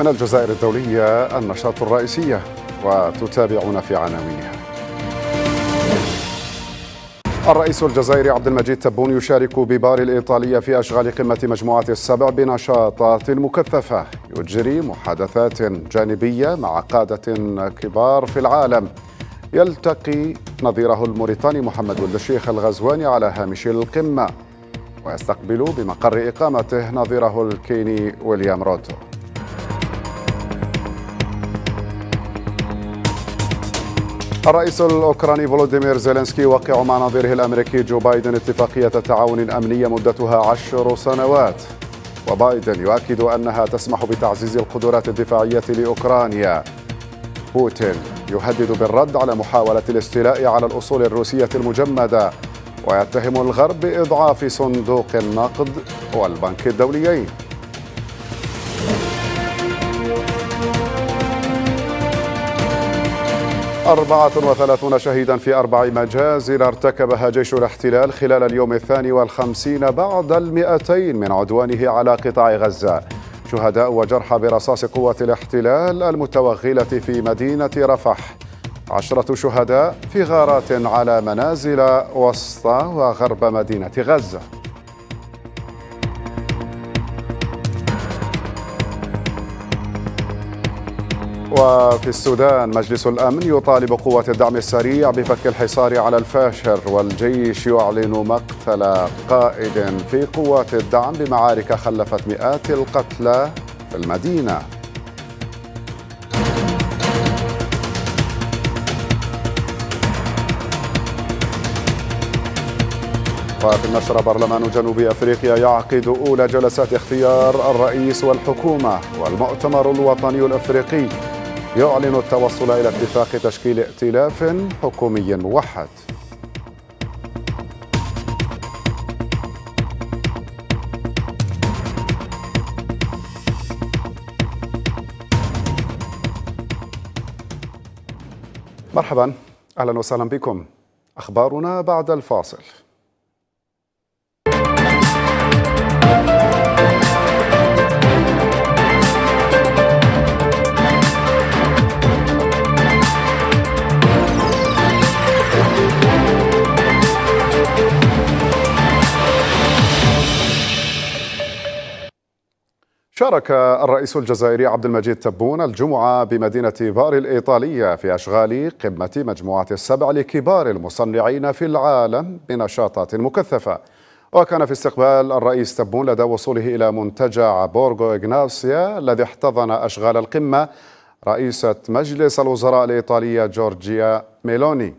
من الجزائر الدولية النشاط الرئيسية وتتابعون في عناوينها الرئيس الجزائري عبد المجيد تبون يشارك ببار الإيطالية في أشغال قمة مجموعة السبع بنشاطات مكثفة يجري محادثات جانبية مع قادة كبار في العالم يلتقي نظيره الموريتاني محمد ولد الشيخ الغزواني على هامش القمة ويستقبل بمقر إقامته نظيره الكيني ويليام روتو الرئيس الأوكراني فولوديمير زيلينسكي وقع مع نظيره الأمريكي جو بايدن اتفاقية تعاون أمنية مدتها عشر سنوات وبايدن يؤكد أنها تسمح بتعزيز القدرات الدفاعية لأوكرانيا بوتين يهدد بالرد على محاولة الاستيلاء على الأصول الروسية المجمدة ويتهم الغرب بإضعاف صندوق النقد والبنك الدوليين 34 شهيدا في أربع مجازر ارتكبها جيش الاحتلال خلال اليوم الثاني والخمسين بعد المئتين من عدوانه على قطاع غزة شهداء وجرحى برصاص قوة الاحتلال المتوغلة في مدينة رفح عشرة شهداء في غارات على منازل وسط وغرب مدينة غزة وفي السودان مجلس الأمن يطالب قوات الدعم السريع بفك الحصار على الفاشر والجيش يعلن مقتل قائد في قوات الدعم بمعارك خلفت مئات القتلى في المدينة وفي النشرة برلمان جنوب أفريقيا يعقد أولى جلسات اختيار الرئيس والحكومة والمؤتمر الوطني الأفريقي يعلن التوصل إلى اتفاق تشكيل ائتلاف حكومي موحد مرحبا أهلا وسهلا بكم أخبارنا بعد الفاصل شارك الرئيس الجزائري عبد المجيد تبون الجمعة بمدينة باري الإيطالية في أشغال قمة مجموعة السبع لكبار المصنعين في العالم بنشاطات مكثفة وكان في استقبال الرئيس تبون لدى وصوله إلى منتجع بورغو إغناسيا الذي احتضن أشغال القمة رئيسة مجلس الوزراء الإيطالية جورجيا ميلوني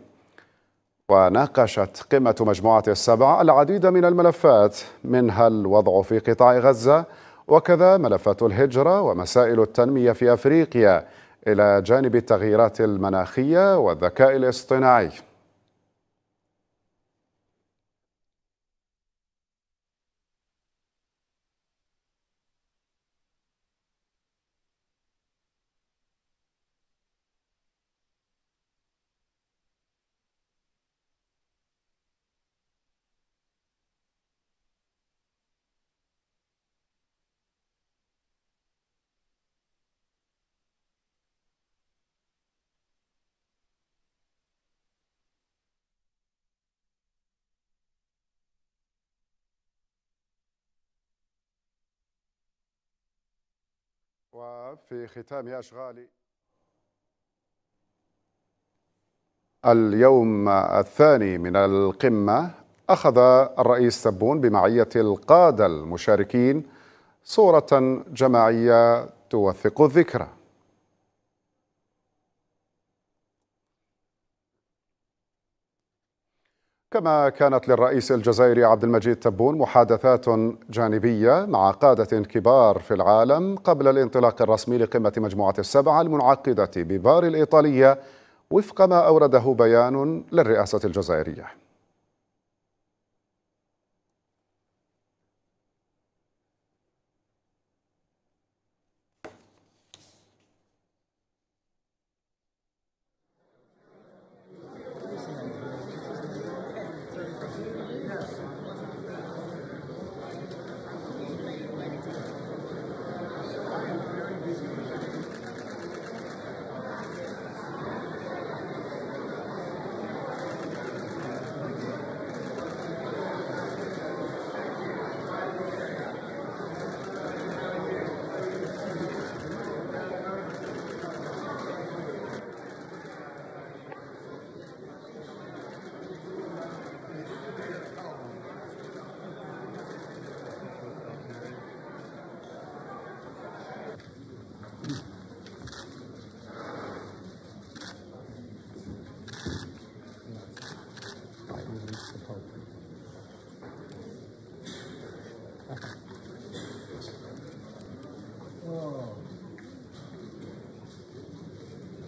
وناقشت قمة مجموعة السبع العديد من الملفات منها الوضع في قطاع غزة وكذا ملفات الهجرة ومسائل التنمية في أفريقيا إلى جانب التغييرات المناخية والذكاء الاصطناعي في ختام أشغالي اليوم الثاني من القمة أخذ الرئيس سبون بمعية القادة المشاركين صورة جماعية توثق الذكرى كما كانت للرئيس الجزائري عبد المجيد تبون محادثات جانبية مع قادة كبار في العالم قبل الانطلاق الرسمي لقمة مجموعة السبعة المنعقدة بباري الإيطالية وفق ما أورده بيان للرئاسة الجزائرية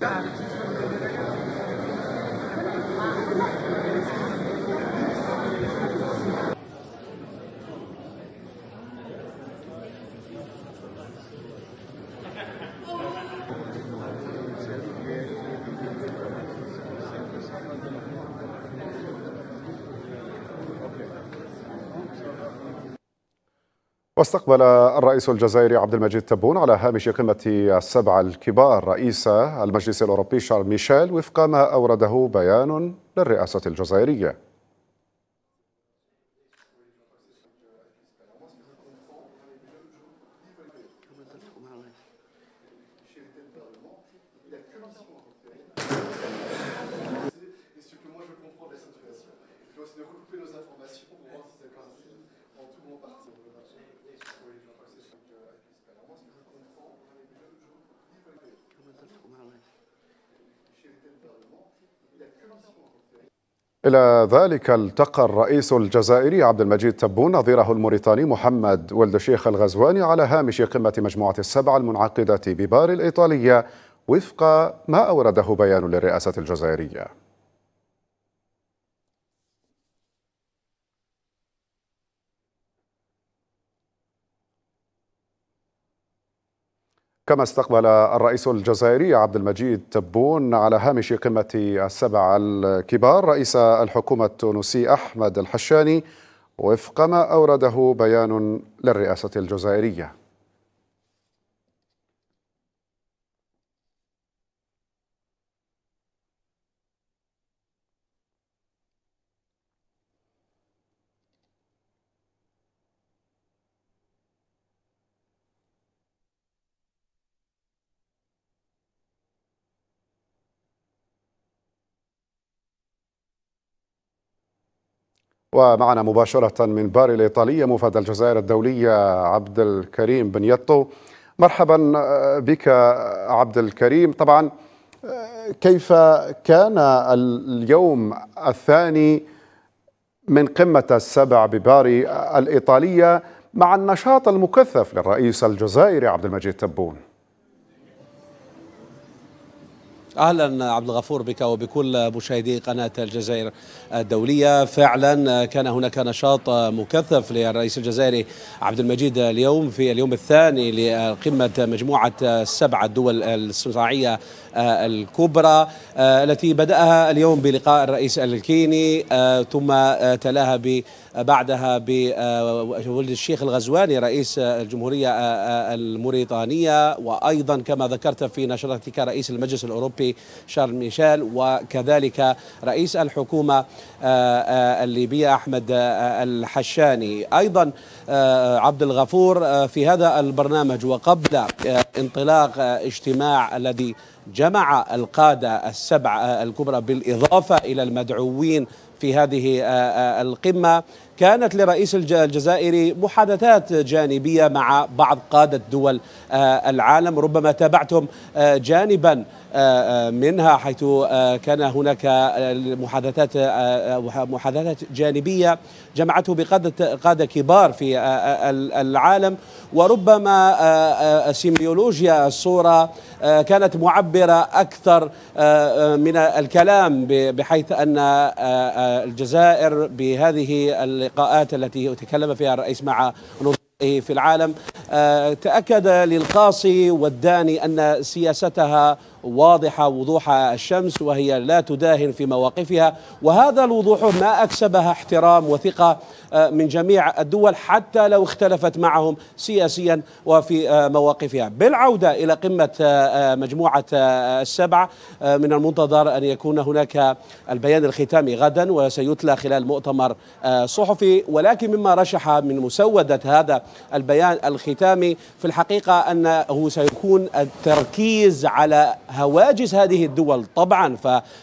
Thank vâng. you. واستقبل الرئيس الجزائري عبد المجيد تبون على هامش قمة السبعة الكبار رئيس المجلس الأوروبي شارل ميشيل وفق ما أورده بيان للرئاسة الجزائرية إلى ذلك التقى الرئيس الجزائري عبد المجيد تبون نظيره الموريتاني محمد ولد الشيخ الغزواني على هامش قمة مجموعة السبعة المنعقدة بباري الإيطالية وفق ما أورده بيان للرئاسة الجزائرية كما استقبل الرئيس الجزائري عبد المجيد تبون على هامش قمة السبع الكبار رئيس الحكومة التونسي أحمد الحشاني وفق ما أورده بيان للرئاسة الجزائرية ومعنا مباشرة من باري الإيطالية مفاد الجزائر الدولية عبد الكريم بن يطو مرحبا آه، بك آه، عبد الكريم طبعا آه، كيف كان اليوم الثاني من قمة السبع بباري الإيطالية مع النشاط المكثف للرئيس الجزائري عبد المجيد تبون اهلا عبد الغفور بك وبكل مشاهدي قناه الجزائر الدوليه فعلا كان هناك نشاط مكثف للرئيس الجزائري عبد المجيد اليوم في اليوم الثاني لقمه مجموعه السبعه الدول الصناعيه آه، الكبرى آه، التي بدأها اليوم بلقاء الرئيس الكيني آه، ثم تلاها بعدها بولد الشيخ الغزواني رئيس الجمهورية الموريتانية وأيضا كما ذكرت في نشرتك رئيس المجلس الأوروبي شارل ميشيل وكذلك رئيس الحكومة الليبية أحمد الحشاني أيضا عبد الغفور في هذا البرنامج وقبل انطلاق اجتماع الذي جمع القادة السبعة آه، الكبرى بالإضافة إلى المدعوين في هذه آه، آه، القمة كانت لرئيس الجزائري محادثات جانبية مع بعض قادة دول آه، العالم ربما تابعتم آه، جانبا آه، منها حيث كان هناك محادثات محادثات جانبية جمعته بقادة قادة كبار في العالم وربما سيميولوجيا الصورة كانت معبرة أكثر من الكلام بحيث أن الجزائر بهذه اللقاءات التي تكلم فيها الرئيس مع في العالم آه، تأكد للقاصي والداني أن سياستها واضحة وضوح الشمس وهي لا تداهن في مواقفها وهذا الوضوح ما أكسبها احترام وثقة آه، من جميع الدول حتى لو اختلفت معهم سياسيا وفي آه، مواقفها بالعودة إلى قمة آه، مجموعة السبعة من المنتظر أن يكون هناك البيان الختامي غدا وسيتلى خلال مؤتمر صحفي ولكن مما رشح من مسودة هذا البيان الختامي في الحقيقة أنه سيكون التركيز على هواجس هذه الدول طبعا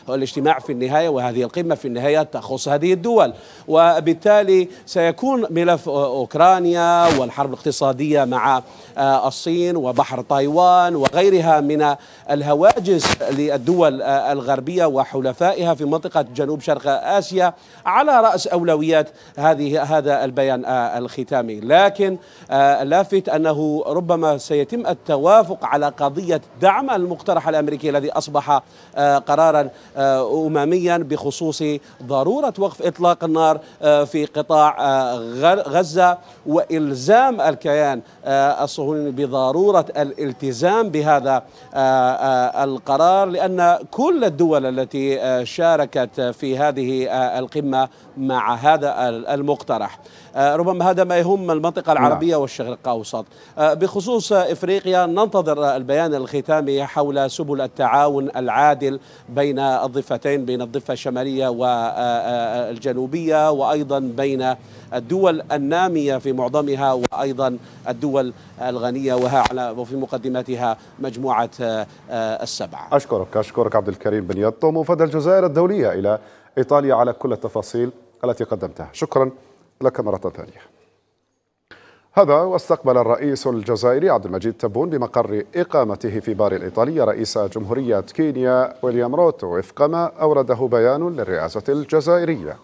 فالاجتماع في النهاية وهذه القمة في النهاية تخص هذه الدول وبالتالي سيكون ملف أوكرانيا والحرب الاقتصادية مع آه، الصين وبحر تايوان وغيرها من الهواجس للدول آه، الغربية وحلفائها في منطقة جنوب شرق آسيا على رأس أولويات هذه هذا البيان آه، الختامي لكن لافت أنه ربما سيتم التوافق على قضية دعم المقترح الأمريكي الأمريكي الذي أصبح آه، قرارا آه، أمميا بخصوص ضرورة وقف إطلاق النار آه، في قطاع غزة وإلزام الكيان الصهيوني بضرورة الالتزام بهذا القرار لأن كل الدول التي شاركت في هذه القمة مع هذا المقترح آه، ربما هذا ما يهم المنطقة نعم. العربية والشرق الأوسط آه، بخصوص إفريقيا ننتظر البيان الختامي حول سبل التعاون العادل بين الضفتين بين الضفة الشمالية والجنوبية آه، وأيضا بين الدول النامية في معظمها وأيضا الدول الغنية وها على وفي مقدمتها مجموعة السبعة أشكرك أشكرك عبد الكريم بن يطم وفد الجزائر الدولية إلى إيطاليا على كل التفاصيل التي قدمتها شكرا لك مرة ثانية هذا واستقبل الرئيس الجزائري عبد المجيد تبون بمقر إقامته في باري الإيطالية رئيس جمهورية كينيا ويليام روتو وفق ما أورده بيان للرئاسة الجزائرية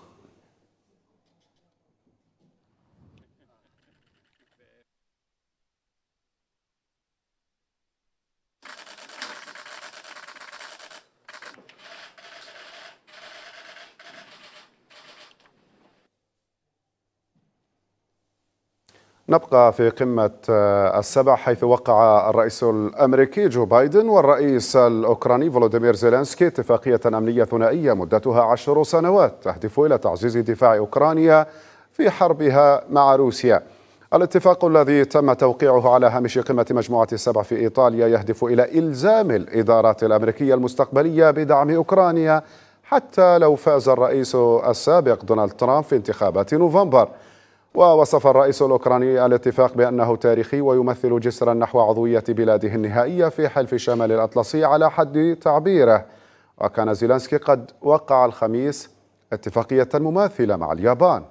نبقى في قمة آه، السبع حيث وقع الرئيس الأمريكي جو بايدن والرئيس الأوكراني فولوديمير زيلينسكي اتفاقية أمنية ثنائية مدتها عشر سنوات تهدف إلى تعزيز دفاع أوكرانيا في حربها مع روسيا الاتفاق الذي تم توقيعه على هامش قمة مجموعة السبع في إيطاليا يهدف إلى إلزام الإدارات الأمريكية المستقبلية بدعم أوكرانيا حتى لو فاز الرئيس السابق دونالد ترامب في انتخابات نوفمبر ووصف الرئيس الأوكراني الاتفاق بأنه تاريخي ويمثل جسرا نحو عضوية بلاده النهائية في حلف شمال الأطلسي على حد تعبيره وكان زيلانسكي قد وقع الخميس اتفاقية مماثلة مع اليابان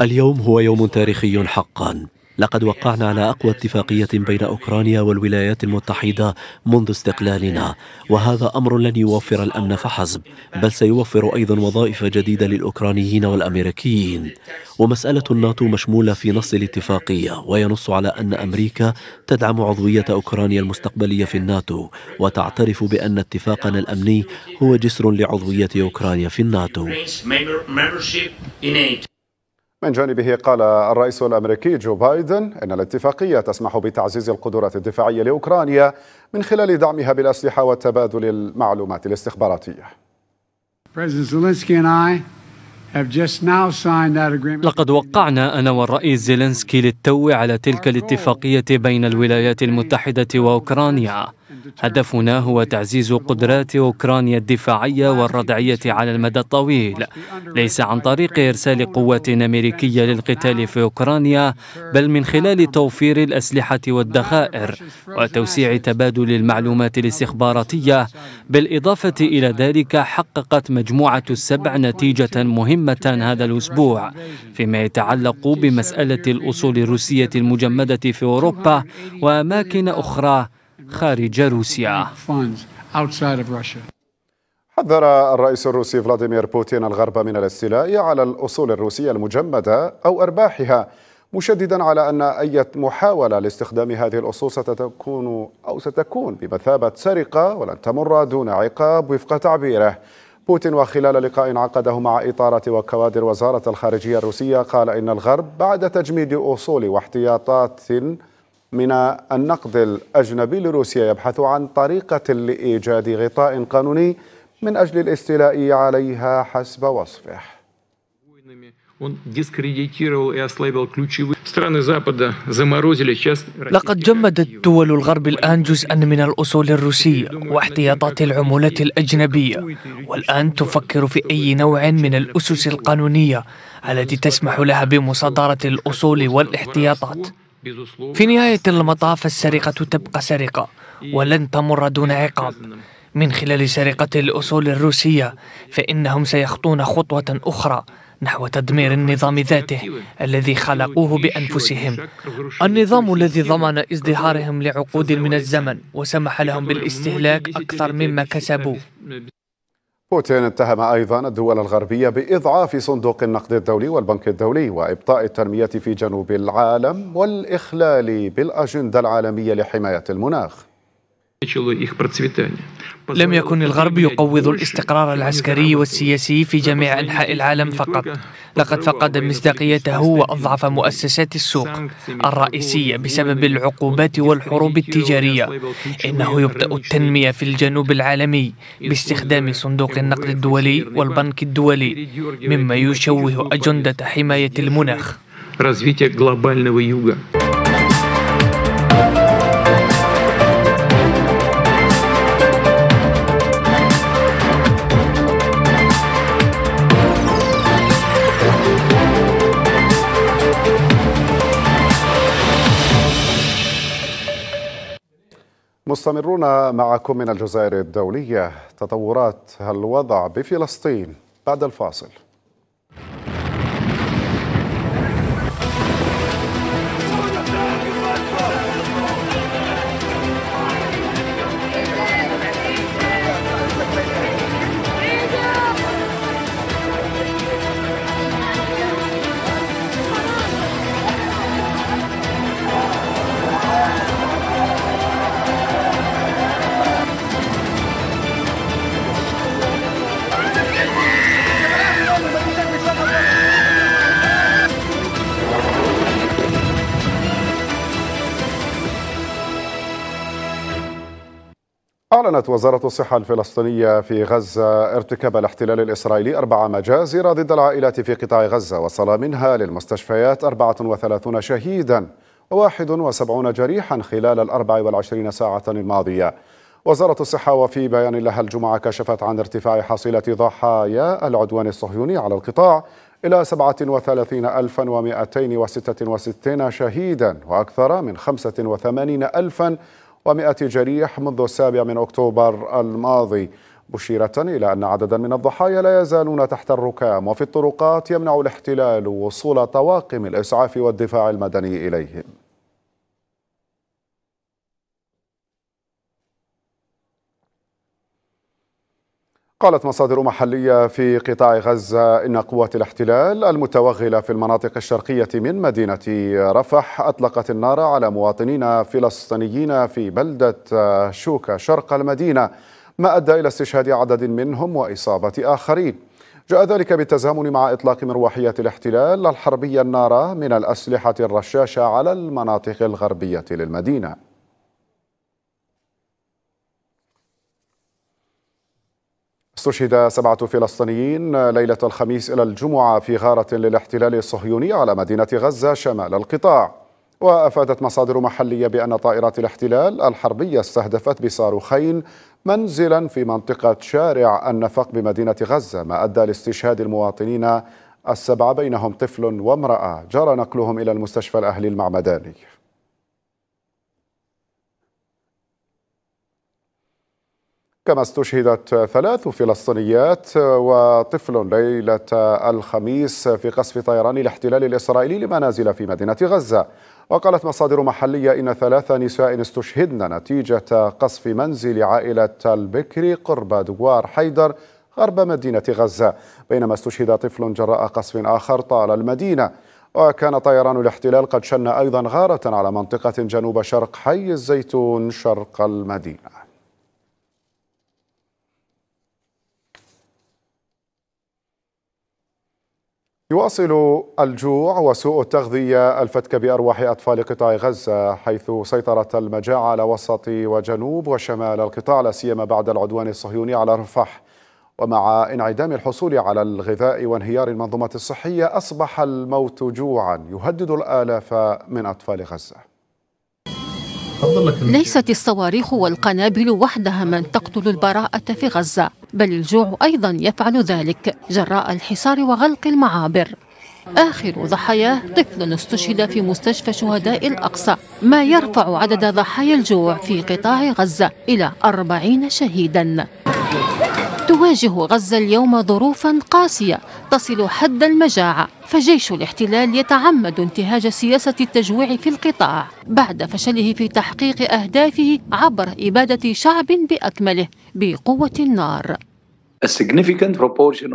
اليوم هو يوم تاريخي حقا لقد وقعنا على أقوى اتفاقية بين أوكرانيا والولايات المتحدة منذ استقلالنا وهذا أمر لن يوفر الأمن فحسب بل سيوفر أيضا وظائف جديدة للأوكرانيين والأمريكيين ومسألة الناتو مشمولة في نص الاتفاقية وينص على أن أمريكا تدعم عضوية أوكرانيا المستقبلية في الناتو وتعترف بأن اتفاقنا الأمني هو جسر لعضوية أوكرانيا في الناتو من جانبه قال الرئيس الامريكي جو بايدن ان الاتفاقيه تسمح بتعزيز القدرات الدفاعيه لاوكرانيا من خلال دعمها بالاسلحه وتبادل المعلومات الاستخباراتيه. لقد وقعنا أنا والرئيس زيلنسكي للتو على تلك الاتفاقية بين الولايات المتحدة وأوكرانيا هدفنا هو تعزيز قدرات أوكرانيا الدفاعية والردعية على المدى الطويل ليس عن طريق إرسال قوات أمريكية للقتال في أوكرانيا بل من خلال توفير الأسلحة والذخائر وتوسيع تبادل المعلومات الاستخباراتية بالإضافة إلى ذلك حققت مجموعة السبع نتيجة مهمة هذا الأسبوع فيما يتعلق بمسألة الأصول الروسية المجمدة في أوروبا وأماكن أخرى خارج روسيا حذر الرئيس الروسي فلاديمير بوتين الغرب من الاستيلاء على الأصول الروسية المجمدة أو أرباحها مشددا على أن أي محاولة لاستخدام هذه الأصول ستكون أو ستكون بمثابة سرقة ولن تمر دون عقاب وفق تعبيره بوتين وخلال لقاء عقده مع إطارة وكوادر وزارة الخارجية الروسية قال إن الغرب بعد تجميد أصول واحتياطات من النقد الأجنبي لروسيا يبحث عن طريقة لإيجاد غطاء قانوني من أجل الاستيلاء عليها حسب وصفه لقد جمدت دول الغرب الآن جزءا من الأصول الروسية واحتياطات العمولة الأجنبية والآن تفكر في أي نوع من الأسس القانونية التي تسمح لها بمصادرة الأصول والاحتياطات في نهاية المطاف السرقة تبقى سرقة ولن تمر دون عقاب من خلال سرقة الأصول الروسية فإنهم سيخطون خطوة أخرى نحو تدمير النظام ذاته الذي خلقوه بأنفسهم النظام الذي ضمن ازدهارهم لعقود من الزمن وسمح لهم بالاستهلاك أكثر مما كسبوا بوتين اتهم أيضا الدول الغربية بإضعاف صندوق النقد الدولي والبنك الدولي وإبطاء التنمية في جنوب العالم والإخلال بالأجندة العالمية لحماية المناخ لم يكن الغرب يقوض الاستقرار العسكري والسياسي في جميع أنحاء العالم فقط لقد فقد مصداقيته وأضعف مؤسسات السوق الرئيسية بسبب العقوبات والحروب التجارية إنه يبدأ التنمية في الجنوب العالمي باستخدام صندوق النقد الدولي والبنك الدولي مما يشوه أجندة حماية المناخ مستمرون معكم من الجزائر الدولية تطورات الوضع بفلسطين بعد الفاصل أعلنت وزارة الصحة الفلسطينية في غزة ارتكاب الاحتلال الإسرائيلي أربع مجازر ضد العائلات في قطاع غزة وصل منها للمستشفيات 34 شهيدا و71 جريحا خلال ال 24 ساعة الماضية وزارة الصحة وفي بيان لها الجمعة كشفت عن ارتفاع حصيلة ضحايا العدوان الصهيوني على القطاع إلى 37266 شهيدا وأكثر من ألفا ومئة جريح منذ السابع من أكتوبر الماضي مشيرة إلى أن عددا من الضحايا لا يزالون تحت الركام وفي الطرقات يمنع الاحتلال وصول طواقم الإسعاف والدفاع المدني إليهم قالت مصادر محلية في قطاع غزة إن قوات الاحتلال المتوغلة في المناطق الشرقية من مدينة رفح أطلقت النار على مواطنين فلسطينيين في بلدة شوكة شرق المدينة ما أدى إلى استشهاد عدد منهم وإصابة آخرين جاء ذلك بالتزامن مع إطلاق مروحية الاحتلال الحربية النار من الأسلحة الرشاشة على المناطق الغربية للمدينة استشهد سبعة فلسطينيين ليلة الخميس إلى الجمعة في غارة للاحتلال الصهيوني على مدينة غزة شمال القطاع وأفادت مصادر محلية بأن طائرات الاحتلال الحربية استهدفت بصاروخين منزلا في منطقة شارع النفق بمدينة غزة ما أدى لاستشهاد المواطنين السبعة بينهم طفل وامرأة جرى نقلهم إلى المستشفى الأهلي المعمداني كما استشهدت ثلاث فلسطينيات وطفل ليلة الخميس في قصف طيران الاحتلال الإسرائيلي لمنازل في مدينة غزة وقالت مصادر محلية إن ثلاث نساء استشهدن نتيجة قصف منزل عائلة البكري قرب دوار حيدر غرب مدينة غزة بينما استشهد طفل جراء قصف آخر طال المدينة وكان طيران الاحتلال قد شن أيضا غارة على منطقة جنوب شرق حي الزيتون شرق المدينة يواصل الجوع وسوء التغذية الفتك بأرواح أطفال قطاع غزة حيث سيطرت المجاعة على وسط وجنوب وشمال القطاع لا سيما بعد العدوان الصهيوني على رفح ومع انعدام الحصول على الغذاء وانهيار المنظومة الصحية أصبح الموت جوعا يهدد الآلاف من أطفال غزة ليست الصواريخ والقنابل وحدها من تقتل البراءة في غزة بل الجوع أيضا يفعل ذلك جراء الحصار وغلق المعابر آخر ضحاياه طفل استشهد في مستشفى شهداء الأقصى ما يرفع عدد ضحايا الجوع في قطاع غزة إلى أربعين شهيداً تواجه غزة اليوم ظروفا قاسية تصل حد المجاعة فجيش الاحتلال يتعمد انتهاج سياسة التجويع في القطاع بعد فشله في تحقيق أهدافه عبر إبادة شعب بأكمله بقوة النار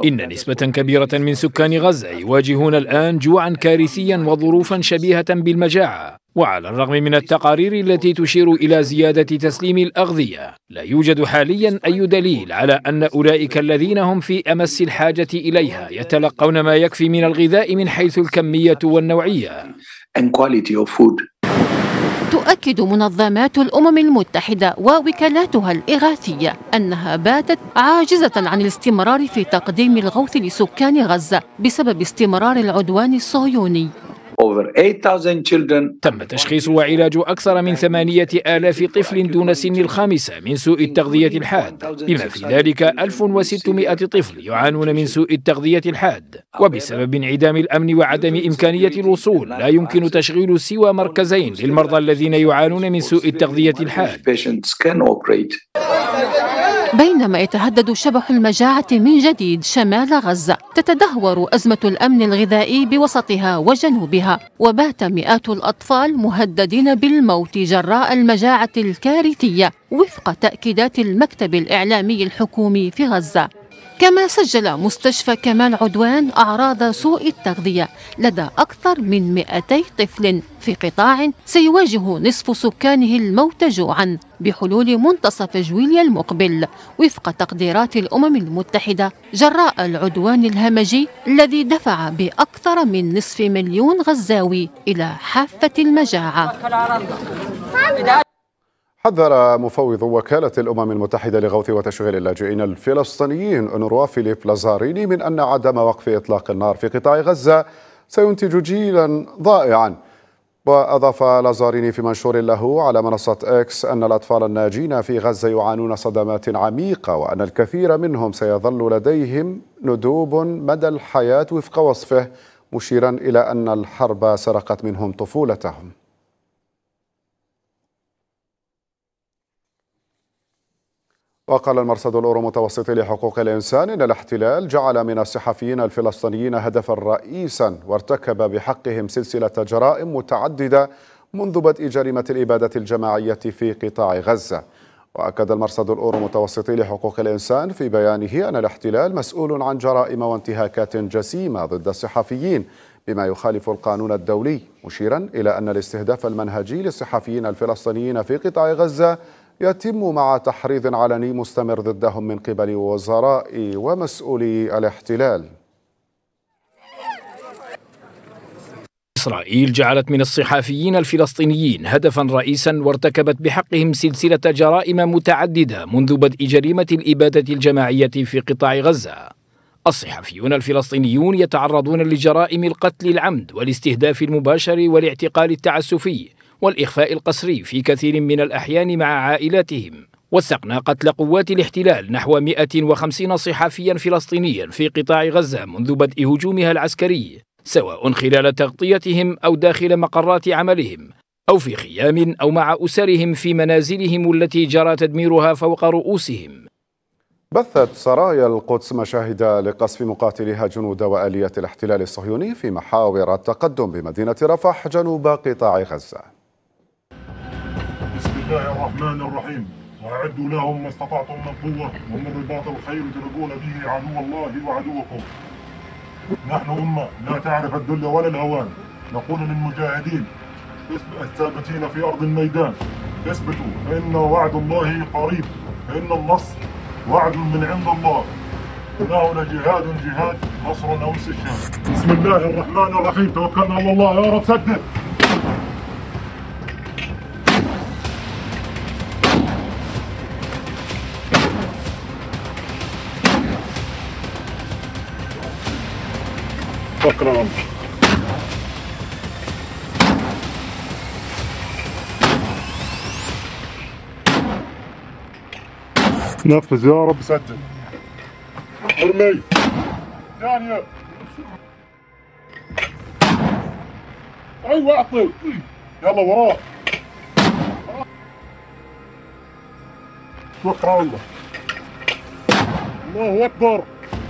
إن نسبة كبيرة من سكان غزة يواجهون الآن جوعا كارثيا وظروفا شبيهة بالمجاعة وعلى الرغم من التقارير التي تشير إلى زيادة تسليم الأغذية لا يوجد حاليا أي دليل على أن أولئك الذين هم في أمس الحاجة إليها يتلقون ما يكفي من الغذاء من حيث الكمية والنوعية تؤكد منظمات الأمم المتحدة ووكالاتها الإغاثية أنها باتت عاجزة عن الاستمرار في تقديم الغوث لسكان غزة بسبب استمرار العدوان الصهيوني تم تشخيص وعلاج أكثر من ثمانية آلاف طفل دون سن الخامسة من سوء التغذية الحاد بما في ذلك 1600 طفل يعانون من سوء التغذية الحاد وبسبب انعدام الأمن وعدم إمكانية الوصول لا يمكن تشغيل سوى مركزين للمرضى الذين يعانون من سوء التغذية الحاد بينما يتهدد شبح المجاعة من جديد شمال غزة تتدهور أزمة الأمن الغذائي بوسطها وجنوبها وبات مئات الأطفال مهددين بالموت جراء المجاعة الكارثية وفق تأكيدات المكتب الإعلامي الحكومي في غزة كما سجل مستشفى كمال عدوان أعراض سوء التغذية لدى أكثر من 200 طفل في قطاع سيواجه نصف سكانه الموت جوعا بحلول منتصف جويليا المقبل وفق تقديرات الأمم المتحدة جراء العدوان الهمجي الذي دفع بأكثر من نصف مليون غزاوي إلى حافة المجاعة حذر مفوض وكالة الأمم المتحدة لغوث وتشغيل اللاجئين الفلسطينيين أنروا فيليب لازاريني من أن عدم وقف إطلاق النار في قطاع غزة سينتج جيلا ضائعا وأضاف لازاريني في منشور له على منصة إكس أن الأطفال الناجين في غزة يعانون صدمات عميقة وأن الكثير منهم سيظل لديهم ندوب مدى الحياة وفق وصفه مشيرا إلى أن الحرب سرقت منهم طفولتهم وقال المرصد الأورو متوسطي لحقوق الإنسان إن الاحتلال جعل من الصحفيين الفلسطينيين هدفا رئيسا وارتكب بحقهم سلسلة جرائم متعددة منذ بدء جريمة الإبادة الجماعية في قطاع غزة وأكد المرصد الأورو متوسطي لحقوق الإنسان في بيانه أن الاحتلال مسؤول عن جرائم وانتهاكات جسيمة ضد الصحفيين بما يخالف القانون الدولي مشيرا إلى أن الاستهداف المنهجي للصحفيين الفلسطينيين في قطاع غزة يتم مع تحريض علني مستمر ضدهم من قبل وزراء ومسؤولي الاحتلال إسرائيل جعلت من الصحفيين الفلسطينيين هدفا رئيسا وارتكبت بحقهم سلسلة جرائم متعددة منذ بدء جريمة الإبادة الجماعية في قطاع غزة الصحفيون الفلسطينيون يتعرضون لجرائم القتل العمد والاستهداف المباشر والاعتقال التعسفي والإخفاء القسري في كثير من الأحيان مع عائلاتهم وثقنا قتل قوات الاحتلال نحو 150 صحفيا فلسطينيا في قطاع غزة منذ بدء هجومها العسكري سواء خلال تغطيتهم أو داخل مقرات عملهم أو في خيام أو مع أسرهم في منازلهم التي جرى تدميرها فوق رؤوسهم بثت سرايا القدس مشاهد لقصف مقاتليها جنود وآليات الاحتلال الصهيوني في محاور التقدم بمدينة رفح جنوب قطاع غزة الله الرحمن الرحيم وأعدوا لهم ما استطعتم من قوة ومن رباط الخير تلقون به عدو الله وعدوكم نحن أمة لا تعرف الذل ولا الهوان نقول للمجاهدين الثابتين في أرض الميدان اثبتوا فإن وعد الله قريب فإن النصر وعد من عند الله هنا جهاد جهاد نصر أو الشام بسم الله الرحمن الرحيم توكلنا على الله يا رب سدد شكرا نفذ يا رب سجل ارمي ثانية يعني. ايوه اعطي يلا وراه شكرا الله الله اكبر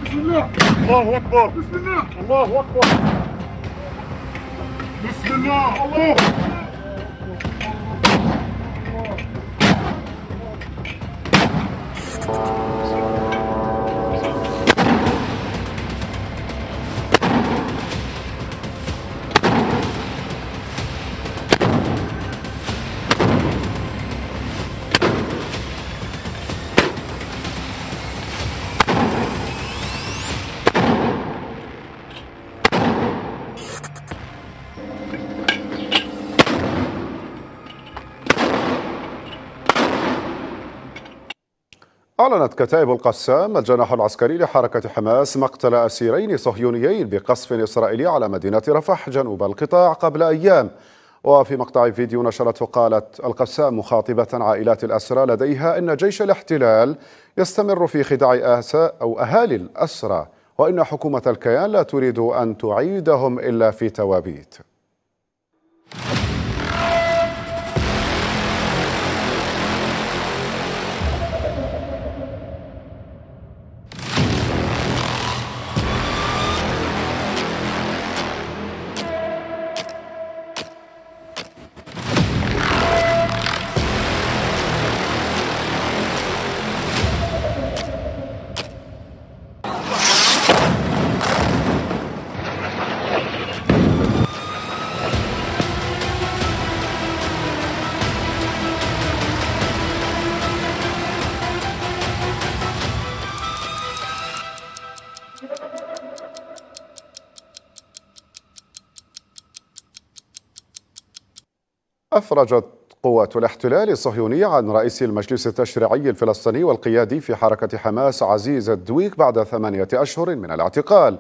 بسم الله الله اكبر بسم الله الله اكبر بسم الله الله اكبر أعلنت كتائب القسام الجناح العسكري لحركة حماس مقتل أسيرين صهيونيين بقصف إسرائيلي على مدينة رفح جنوب القطاع قبل أيام وفي مقطع فيديو نشرته قالت القسام مخاطبة عائلات الأسرى لديها أن جيش الاحتلال يستمر في خداع آسى أو أهالي الأسرى وإن حكومة الكيان لا تريد أن تعيدهم إلا في توابيت أفرجت قوات الاحتلال الصهيوني عن رئيس المجلس التشريعي الفلسطيني والقيادي في حركة حماس عزيز الدويك بعد ثمانية أشهر من الاعتقال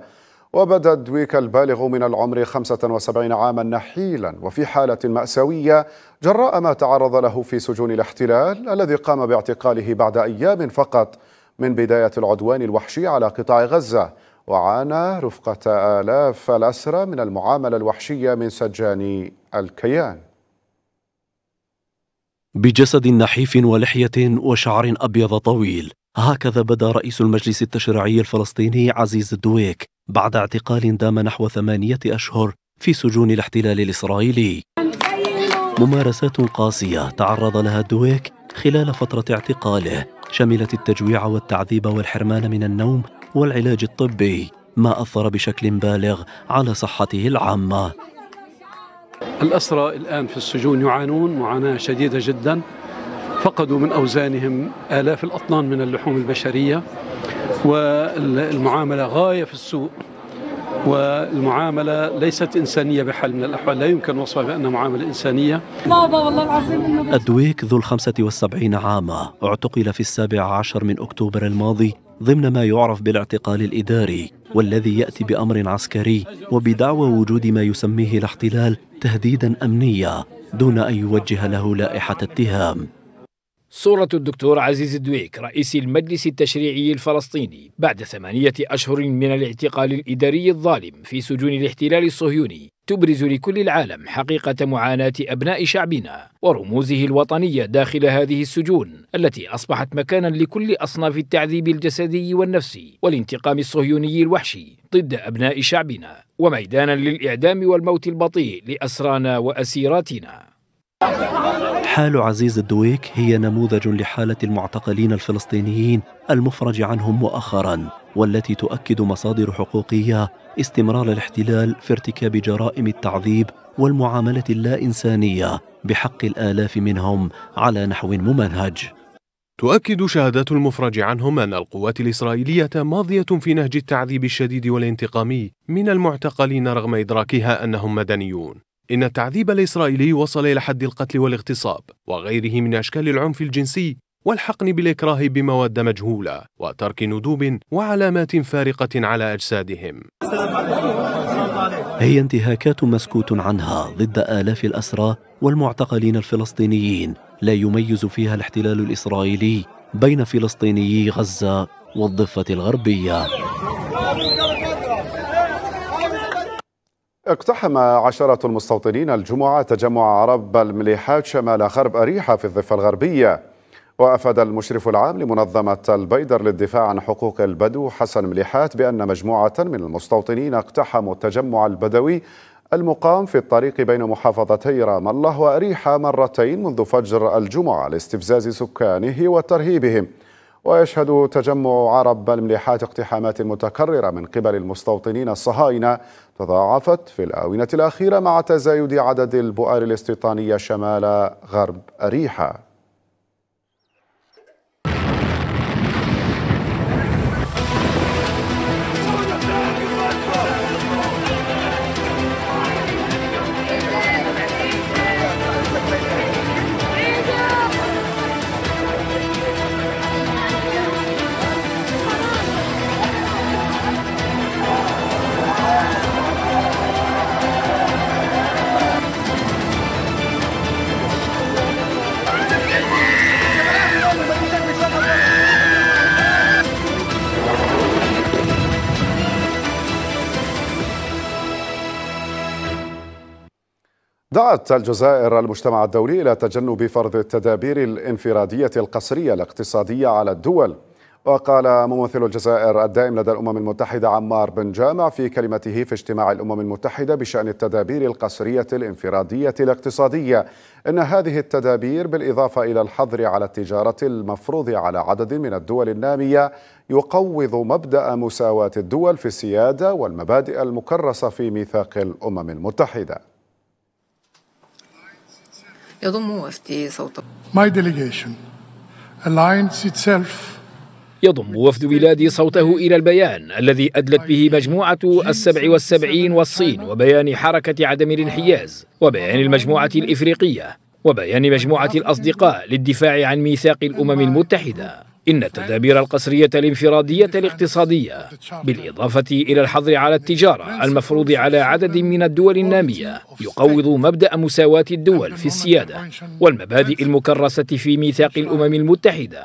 وبدا الدويك البالغ من العمر 75 عاما نحيلا وفي حالة مأساوية جراء ما تعرض له في سجون الاحتلال الذي قام باعتقاله بعد أيام فقط من بداية العدوان الوحشي على قطاع غزة وعانى رفقة آلاف الأسرى من المعاملة الوحشية من سجاني الكيان بجسد نحيف ولحية وشعر أبيض طويل هكذا بدا رئيس المجلس التشريعي الفلسطيني عزيز الدويك بعد اعتقال دام نحو ثمانية أشهر في سجون الاحتلال الإسرائيلي ممارسات قاسية تعرض لها دويك خلال فترة اعتقاله شملت التجويع والتعذيب والحرمان من النوم والعلاج الطبي ما أثر بشكل بالغ على صحته العامة الأسرى الآن في السجون يعانون معاناة شديدة جدا فقدوا من أوزانهم آلاف الأطنان من اللحوم البشرية والمعاملة غاية في السوء والمعاملة ليست إنسانية بحال من الأحوال لا يمكن وصفها بأنها معاملة إنسانية بابا والله العظيم الدويك ذو الخمسة والسبعين عاما اعتقل في السابع عشر من أكتوبر الماضي ضمن ما يعرف بالاعتقال الإداري والذي يأتي بأمر عسكري وبدعوى وجود ما يسميه الاحتلال تهديدا أمنيا دون أن يوجه له لائحة اتهام صورة الدكتور عزيز الدويك رئيس المجلس التشريعي الفلسطيني بعد ثمانية أشهر من الاعتقال الإداري الظالم في سجون الاحتلال الصهيوني تبرز لكل العالم حقيقة معاناة أبناء شعبنا ورموزه الوطنية داخل هذه السجون التي أصبحت مكانا لكل أصناف التعذيب الجسدي والنفسي والانتقام الصهيوني الوحشي ضد أبناء شعبنا وميدانا للإعدام والموت البطيء لأسرانا وأسيراتنا حال عزيز الدويك هي نموذج لحالة المعتقلين الفلسطينيين المفرج عنهم مؤخرا والتي تؤكد مصادر حقوقية استمرار الاحتلال في ارتكاب جرائم التعذيب والمعاملة اللا إنسانية بحق الآلاف منهم على نحو ممنهج تؤكد شهادات المفرج عنهم أن القوات الإسرائيلية ماضية في نهج التعذيب الشديد والانتقامي من المعتقلين رغم إدراكها أنهم مدنيون إن التعذيب الإسرائيلي وصل إلى حد القتل والاغتصاب وغيره من أشكال العنف الجنسي والحقن بالإكراه بمواد مجهولة وترك ندوب وعلامات فارقة على أجسادهم هي انتهاكات مسكوت عنها ضد آلاف الأسرى والمعتقلين الفلسطينيين لا يميز فيها الاحتلال الإسرائيلي بين فلسطيني غزة والضفة الغربية اقتحم عشرة المستوطنين الجمعة تجمع عرب المليحات شمال غرب أريحة في الضفة الغربية وأفاد المشرف العام لمنظمة البيدر للدفاع عن حقوق البدو حسن مليحات بأن مجموعة من المستوطنين اقتحموا التجمع البدوي المقام في الطريق بين محافظتي رام الله وأريحة مرتين منذ فجر الجمعة لاستفزاز سكانه وترهيبهم ويشهد تجمع عرب المليحات اقتحامات متكررة من قبل المستوطنين الصهاينة تضاعفت في الآونة الأخيرة مع تزايد عدد البؤر الاستيطانية شمال غرب أريحا دعت الجزائر المجتمع الدولي إلى تجنب فرض التدابير الانفرادية القسرية الاقتصادية على الدول وقال ممثل الجزائر الدائم لدى الأمم المتحدة عمار بن جامع في كلمته في اجتماع الأمم المتحدة بشأن التدابير القسرية الانفرادية الاقتصادية إن هذه التدابير بالإضافة إلى الحظر على التجارة المفروض على عدد من الدول النامية يقوض مبدأ مساواة الدول في السيادة والمبادئ المكرسة في ميثاق الأمم المتحدة يضم وفد My delegation aligns itself يضم وفد بلادي صوته إلى البيان الذي أدلت به مجموعة السبع والسبعين والصين وبيان حركة عدم الانحياز وبيان المجموعة الإفريقية وبيان مجموعة الأصدقاء للدفاع عن ميثاق الأمم المتحدة إن التدابير القسرية الانفرادية الاقتصادية بالإضافة إلى الحظر على التجارة المفروض على عدد من الدول النامية يقوض مبدأ مساواة الدول في السيادة والمبادئ المكرسة في ميثاق الأمم المتحدة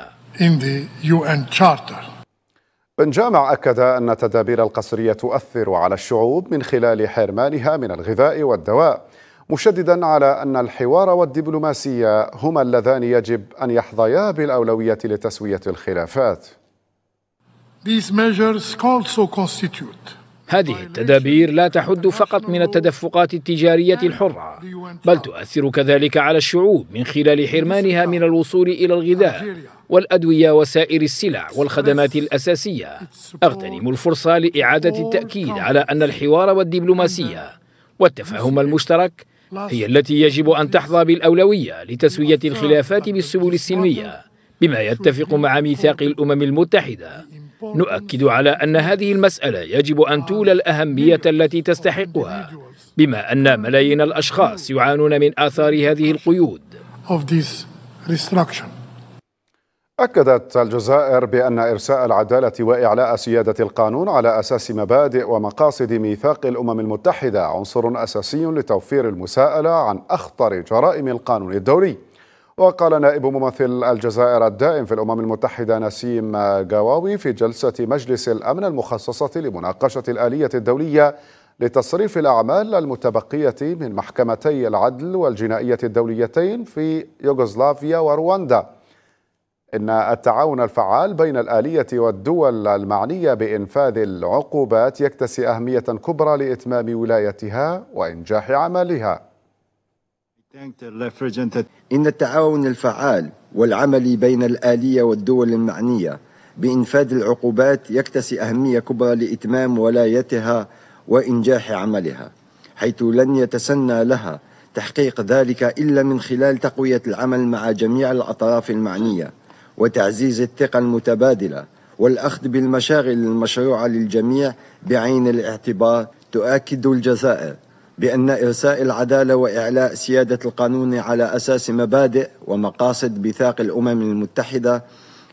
بن جامع أكد أن التدابير القسرية تؤثر على الشعوب من خلال حرمانها من الغذاء والدواء مشددا على أن الحوار والدبلوماسية هما اللذان يجب أن يحظيا بالأولوية لتسوية الخلافات هذه التدابير لا تحد فقط من التدفقات التجارية الحرة بل تؤثر كذلك على الشعوب من خلال حرمانها من الوصول إلى الغذاء والأدوية وسائر السلع والخدمات الأساسية أغتنم الفرصة لإعادة التأكيد على أن الحوار والدبلوماسية والتفاهم المشترك هي التي يجب أن تحظى بالأولوية لتسوية الخلافات بالسبل السلمية بما يتفق مع ميثاق الأمم المتحدة نؤكد على أن هذه المسألة يجب أن تولى الأهمية التي تستحقها بما أن ملايين الأشخاص يعانون من آثار هذه القيود أكدت الجزائر بأن إرساء العدالة وإعلاء سيادة القانون على أساس مبادئ ومقاصد ميثاق الأمم المتحدة عنصر أساسي لتوفير المساءلة عن أخطر جرائم القانون الدولي وقال نائب ممثل الجزائر الدائم في الأمم المتحدة نسيم جواوي في جلسة مجلس الأمن المخصصة لمناقشة الآلية الدولية لتصريف الأعمال المتبقية من محكمتي العدل والجنائية الدوليتين في يوغوسلافيا ورواندا إن التعاون الفعال بين الآلية والدول المعنية بإنفاذ العقوبات يكتسي أهمية كبرى لإتمام ولايتها وإنجاح عملها إن التعاون الفعال والعمل بين الآلية والدول المعنية بإنفاذ العقوبات يكتسي أهمية كبرى لإتمام ولايتها وإنجاح عملها حيث لن يتسنى لها تحقيق ذلك إلا من خلال تقوية العمل مع جميع الأطراف المعنية وتعزيز الثقة المتبادلة والأخذ بالمشاغل المشروعة للجميع بعين الاعتبار تؤكد الجزائر بأن إرساء العدالة وإعلاء سيادة القانون على أساس مبادئ ومقاصد بثاق الأمم المتحدة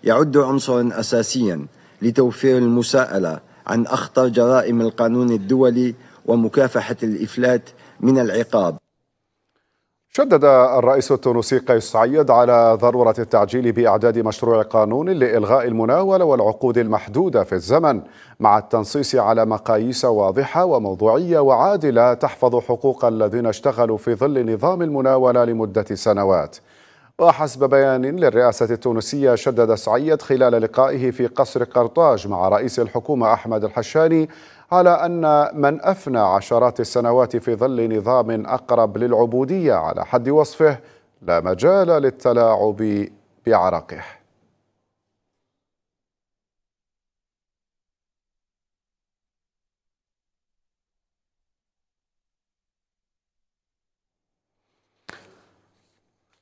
يعد عنصرا أساسيا لتوفير المساءلة عن أخطر جرائم القانون الدولي ومكافحة الإفلات من العقاب شدد الرئيس التونسي قيس سعيد على ضرورة التعجيل بإعداد مشروع قانون لإلغاء المناولة والعقود المحدودة في الزمن مع التنصيص على مقاييس واضحة وموضوعية وعادلة تحفظ حقوق الذين اشتغلوا في ظل نظام المناولة لمدة سنوات وحسب بيان للرئاسة التونسية شدد سعيد خلال لقائه في قصر قرطاج مع رئيس الحكومة أحمد الحشاني على أن من أفنى عشرات السنوات في ظل نظام أقرب للعبودية على حد وصفه لا مجال للتلاعب بعرقه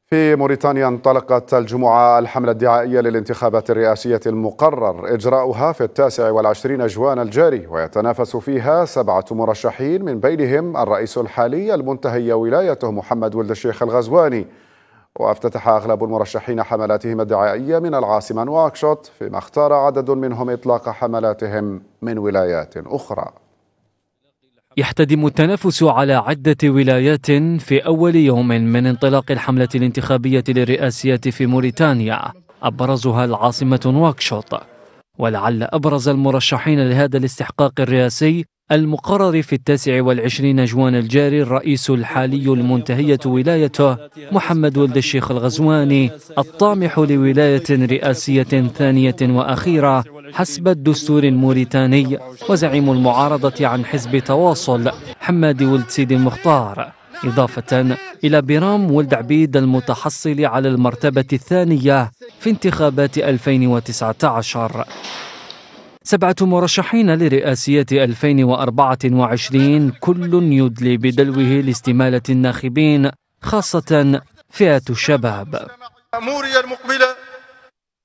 في موريتانيا انطلقت الجمعة الحملة الدعائية للانتخابات الرئاسية المقرر إجراؤها في التاسع والعشرين جوان الجاري ويتنافس فيها سبعة مرشحين من بينهم الرئيس الحالي المنتهي ولايته محمد ولد الشيخ الغزواني وافتتح أغلب المرشحين حملاتهم الدعائية من العاصمة نواكشوط فيما اختار عدد منهم إطلاق حملاتهم من ولايات أخرى يحتدم التنافس على عدة ولايات في أول يوم من انطلاق الحملة الانتخابية للرئاسية في موريتانيا أبرزها العاصمة نواكشوط ولعل أبرز المرشحين لهذا الاستحقاق الرئاسي المقرر في التاسع والعشرين جوان الجاري الرئيس الحالي المنتهية ولايته محمد ولد الشيخ الغزواني الطامح لولاية رئاسية ثانية وأخيرة حسب الدستور الموريتاني وزعيم المعارضة عن حزب تواصل حمادي ولد سيدي المختار إضافة إلى برام ولد عبيد المتحصل على المرتبة الثانية في انتخابات 2019 سبعة مرشحين لرئاسية 2024 كل يدلي بدلوه لاستمالة الناخبين خاصة فئة الشباب موريا المقبلة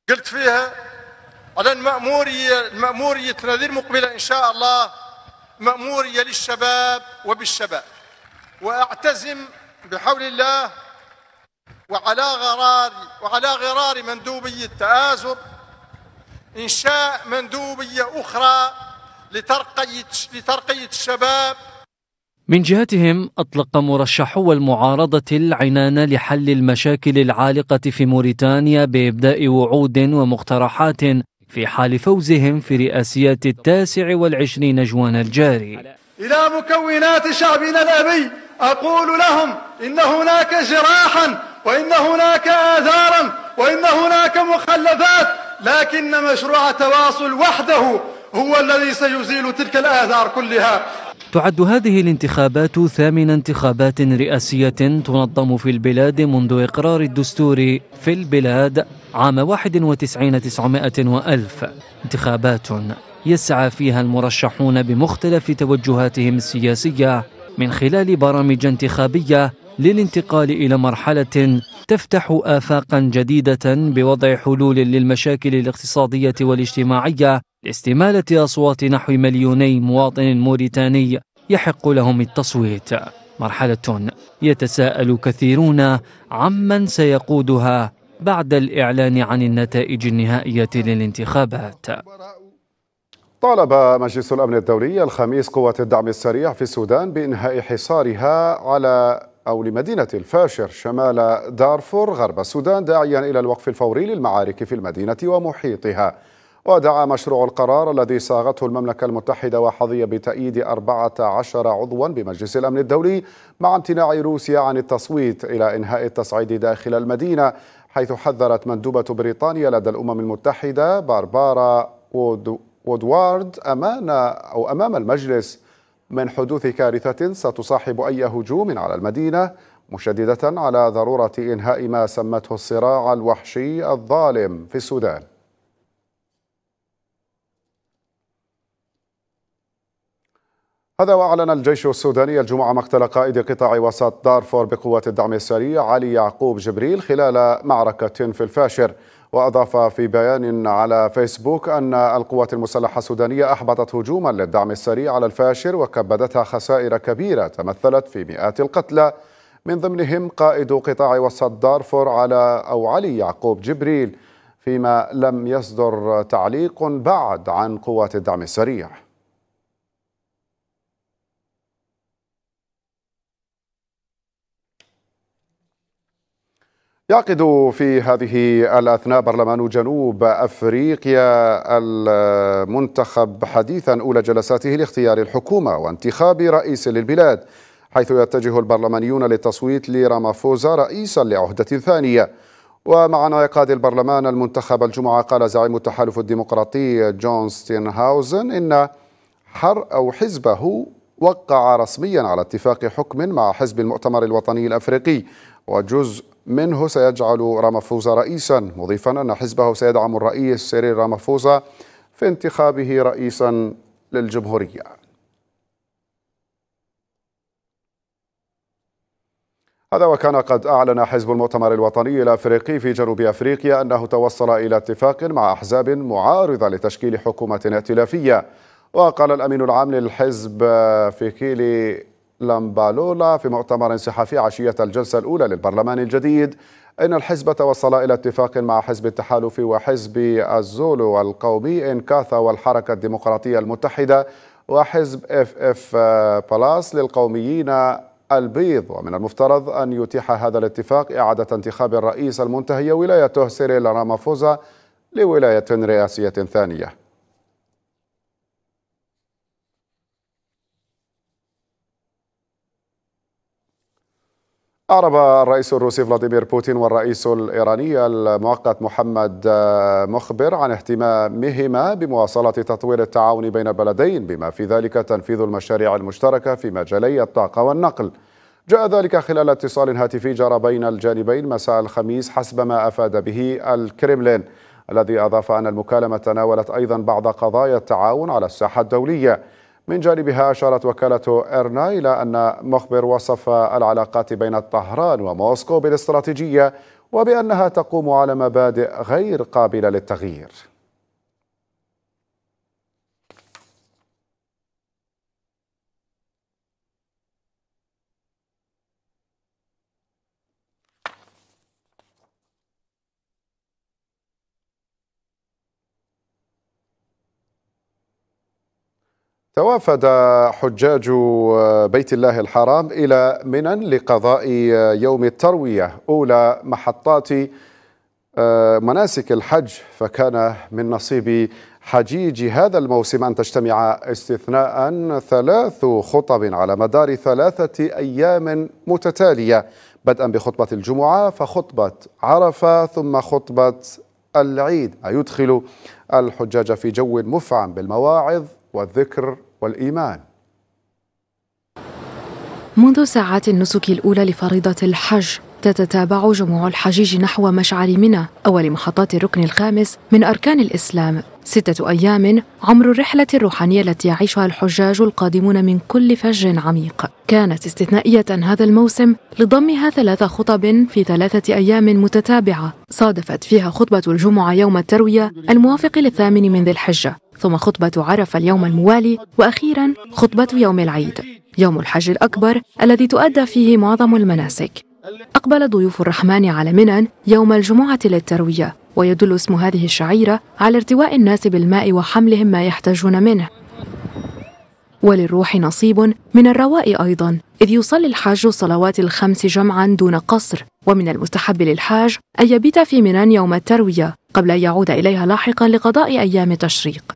قلت فيها على المأمورية المأمورية هذه مقبلة إن شاء الله مأمورية للشباب وبالشباب وأعتزم بحول الله وعلى غرار وعلى غرار مندوبي التآزر إنشاء مندوبية أخرى لترقية لترقية الشباب من جهتهم أطلق مرشحو المعارضة العنان لحل المشاكل العالقة في موريتانيا بإبداء وعود ومقترحات في حال فوزهم في رئاسيات التاسع والعشرين جوان الجاري إلى مكونات شعبنا الأبي أقول لهم إن هناك جراحا وإن هناك آثارا وإن هناك مخلفات لكن مشروع تواصل وحده هو الذي سيزيل تلك الآثار كلها تعد هذه الانتخابات ثامن انتخابات رئاسية تنظم في البلاد منذ إقرار الدستور في البلاد عام 91 900 وألف انتخابات يسعى فيها المرشحون بمختلف توجهاتهم السياسية من خلال برامج انتخابية للانتقال إلى مرحلة تفتح آفاقا جديدة بوضع حلول للمشاكل الاقتصادية والاجتماعية لاستمالة أصوات نحو مليوني مواطن موريتاني يحق لهم التصويت مرحلة يتساءل كثيرون عمن سيقودها بعد الإعلان عن النتائج النهائية للانتخابات طالب مجلس الأمن الدولي الخميس قوات الدعم السريع في السودان بإنهاء حصارها على أو لمدينة الفاشر شمال دارفور غرب السودان داعيا إلى الوقف الفوري للمعارك في المدينة ومحيطها ودعا مشروع القرار الذي صاغته المملكة المتحدة وحظي بتأييد 14 عضوا بمجلس الأمن الدولي مع امتناع روسيا عن التصويت إلى إنهاء التصعيد داخل المدينة حيث حذرت مندوبة بريطانيا لدى الأمم المتحدة باربارا وودوارد أمان أو أمام المجلس من حدوث كارثة ستصاحب أي هجوم على المدينة مشددة على ضرورة إنهاء ما سمته الصراع الوحشي الظالم في السودان هذا وأعلن الجيش السوداني الجمعة مقتل قائد قطاع وسط دارفور بقوات الدعم السري علي يعقوب جبريل خلال معركة في الفاشر وأضاف في بيان على فيسبوك أن القوات المسلحة السودانية أحبطت هجوما للدعم السري على الفاشر وكبدتها خسائر كبيرة تمثلت في مئات القتلى من ضمنهم قائد قطاع وسط دارفور على أو علي يعقوب جبريل فيما لم يصدر تعليق بعد عن قوات الدعم السريع يعقد في هذه الأثناء برلمان جنوب أفريقيا المنتخب حديثا أولى جلساته لاختيار الحكومة وانتخاب رئيس للبلاد حيث يتجه البرلمانيون للتصويت لرامافوزا رئيسا لعهدة ثانية ومع انعقاد البرلمان المنتخب الجمعة قال زعيم التحالف الديمقراطي جون ستينهاوزن إن حر أو حزبه وقع رسميا على اتفاق حكم مع حزب المؤتمر الوطني الأفريقي وجزء منه سيجعل رامافوزا رئيسا مضيفا أن حزبه سيدعم الرئيس سيريل رامافوزا في انتخابه رئيسا للجمهورية هذا وكان قد أعلن حزب المؤتمر الوطني الأفريقي في جنوب أفريقيا أنه توصل إلى اتفاق مع أحزاب معارضة لتشكيل حكومة ائتلافية وقال الأمين العام للحزب في كيلي لامبالولا في مؤتمر صحفي عشية الجلسة الأولى للبرلمان الجديد إن الحزب توصل إلى اتفاق مع حزب التحالف وحزب الزولو القومي إنكاثا والحركة الديمقراطية المتحدة وحزب اف اف بلاس للقوميين البيض ومن المفترض أن يتيح هذا الاتفاق إعادة انتخاب الرئيس المنتهي ولايته سيريل رامافوزا لولاية رئاسية ثانية أعرب الرئيس الروسي فلاديمير بوتين والرئيس الإيراني المؤقت محمد آه، مخبر عن اهتمامهما بمواصلة تطوير التعاون بين البلدين بما في ذلك تنفيذ المشاريع المشتركة في مجالي الطاقة والنقل جاء ذلك خلال اتصال هاتفي جرى بين الجانبين مساء الخميس حسب ما أفاد به الكريملين الذي أضاف أن المكالمة تناولت أيضا بعض قضايا التعاون على الساحة الدولية من جانبها أشارت وكالة إرنا إلى أن مخبر وصف العلاقات بين طهران وموسكو بالاستراتيجية وبأنها تقوم على مبادئ غير قابلة للتغيير توافد حجاج بيت الله الحرام إلى منن لقضاء يوم التروية أولى محطات آه، مناسك الحج فكان من نصيب حجيج هذا الموسم أن تجتمع استثناء ثلاث خطب على مدار ثلاثة أيام متتالية بدءا بخطبة الجمعة فخطبة عرفة ثم خطبة العيد أيدخل الحجاج في جو مفعم بالمواعظ والذكر والإيمان منذ ساعات النسك الأولى لفريضة الحج تتتابع جموع الحجيج نحو مشعر منى أول محطات الركن الخامس من أركان الإسلام ستة أيام عمر الرحلة الروحانية التي يعيشها الحجاج القادمون من كل فج عميق كانت استثنائية هذا الموسم لضمها ثلاث خطب في ثلاثة أيام متتابعة صادفت فيها خطبة الجمعة يوم التروية الموافق للثامن من ذي الحجة ثم خطبة عرفة اليوم الموالي وأخيرا خطبة يوم العيد يوم الحج الأكبر الذي تؤدى فيه معظم المناسك أقبل ضيوف الرحمن على منن يوم الجمعة للتروية ويدل اسم هذه الشعيرة على ارتواء الناس بالماء وحملهم ما يحتاجون منه وللروح نصيب من الرواء أيضا إذ يصلي الحاج الصلوات الخمس جمعا دون قصر ومن المستحب للحاج أن يبيت في منن يوم التروية قبل أن يعود إليها لاحقا لقضاء أيام تشريق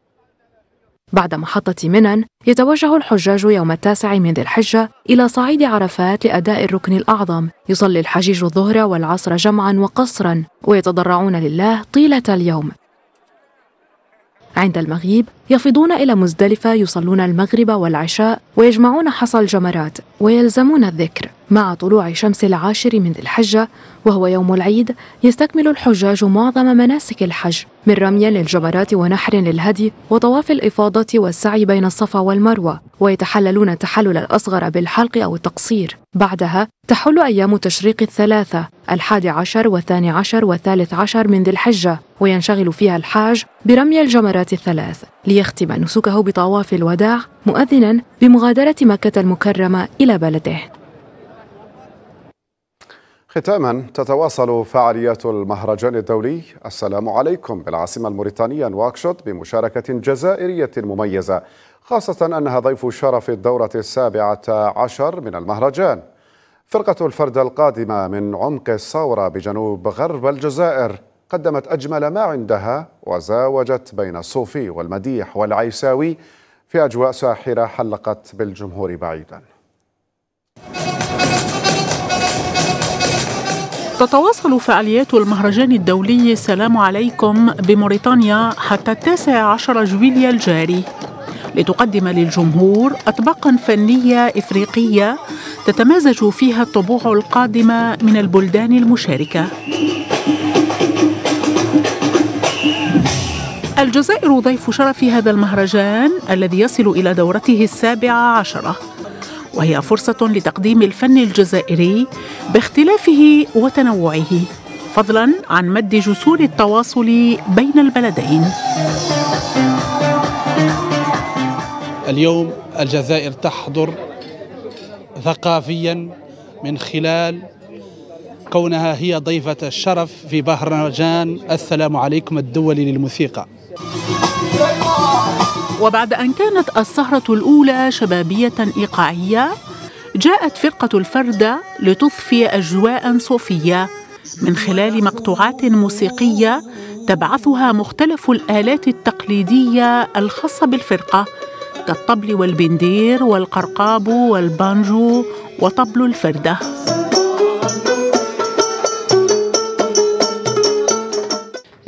بعد محطة منن يتوجه الحجاج يوم التاسع من ذي الحجة إلى صعيد عرفات لأداء الركن الأعظم يصلي الحجيج الظهر والعصر جمعا وقصرا ويتضرعون لله طيلة اليوم عند المغيب يفضون إلى مزدلفة يصلون المغرب والعشاء ويجمعون حصى الجمرات ويلزمون الذكر مع طلوع شمس العاشر من ذي الحجة وهو يوم العيد يستكمل الحجاج معظم مناسك الحج من رمي للجمرات ونحر للهدي وطواف الإفاضة والسعي بين الصفا والمروة ويتحللون التحلل الأصغر بالحلق أو التقصير بعدها تحل أيام تشريق الثلاثة الحادي عشر والثاني عشر والثالث عشر من ذي الحجة وينشغل فيها الحاج برمي الجمرات الثلاث ليختم نسكه بطواف الوداع مؤذنا بمغادرة مكة المكرمة إلى بلده ختاما تتواصل فعاليات المهرجان الدولي السلام عليكم بالعاصمة الموريتانية نواكشوط بمشاركة جزائرية مميزة خاصة أنها ضيف شرف الدورة السابعة عشر من المهرجان فرقة الفرد القادمة من عمق الصورة بجنوب غرب الجزائر قدمت أجمل ما عندها وزاوجت بين الصوفي والمديح والعيساوي في أجواء ساحرة حلقت بالجمهور بعيداً تتواصل فعاليات المهرجان الدولي سلام عليكم بموريتانيا حتى التاسع عشر جويليا الجاري لتقدم للجمهور أطباقا فنية إفريقية تتمازج فيها الطبوع القادمة من البلدان المشاركة الجزائر ضيف شرف هذا المهرجان الذي يصل إلى دورته السابعة عشرة وهي فرصة لتقديم الفن الجزائري باختلافه وتنوعه فضلا عن مد جسور التواصل بين البلدين اليوم الجزائر تحضر ثقافيا من خلال كونها هي ضيفة الشرف في بهرجان السلام عليكم الدولي للموسيقى وبعد أن كانت السهرة الأولى شبابية إيقاعية جاءت فرقة الفردة لتضفي أجواء صوفية من خلال مقطوعات موسيقية تبعثها مختلف الآلات التقليدية الخاصة بالفرقة كالطبل والبندير والقرقاب والبانجو وطبل الفرده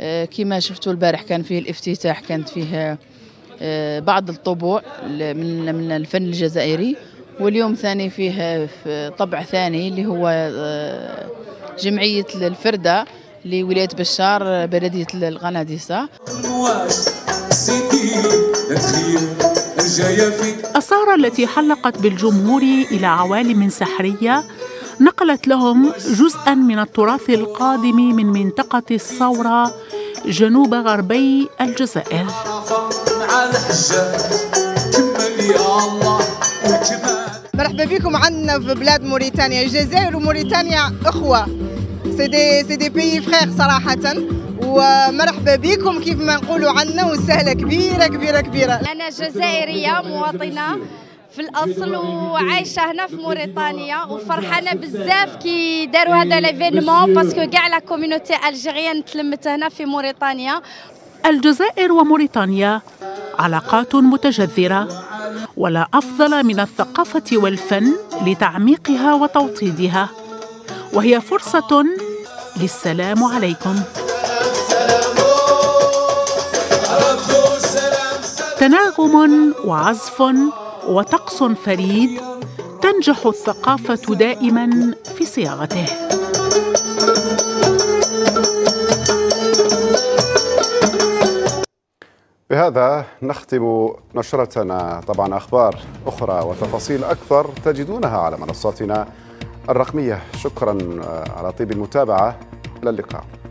آه، كما شفتوا البارح كان فيه الافتتاح كانت فيه آه، بعض الطبوع من الفن الجزائري واليوم ثاني فيه طبع ثاني اللي هو آه، جمعية الفردة لولاية بشار بلدية الغناديسة السهرة التي حلقت بالجمهور إلى عوالم سحرية نقلت لهم جزءا من التراث القادم من منطقة الثورة جنوب غربي الجزائر مرحبا بكم عندنا في بلاد موريتانيا الجزائر وموريتانيا اخوه سي دي سي دي بيي فخير صراحه ومرحبا بكم كيف ما نقولوا عندنا وسهله كبيره كبيره كبيره انا جزائريه مواطنه في الاصل وعايشه هنا في موريتانيا وفرحانه بزاف كي داروا هذا إيه، ليفينمون باسكو إيه. كاع لا كوميونيتي الجيريان تلمت هنا في موريتانيا الجزائر وموريتانيا علاقات متجذرة ولا أفضل من الثقافة والفن لتعميقها وتوطيدها وهي فرصة للسلام عليكم تناغم وعزف وطقس فريد تنجح الثقافة دائما في صياغته بهذا نختم نشرتنا طبعا أخبار أخرى وتفاصيل أكثر تجدونها على منصاتنا الرقمية شكرا آه، على طيب المتابعة إلى اللقاء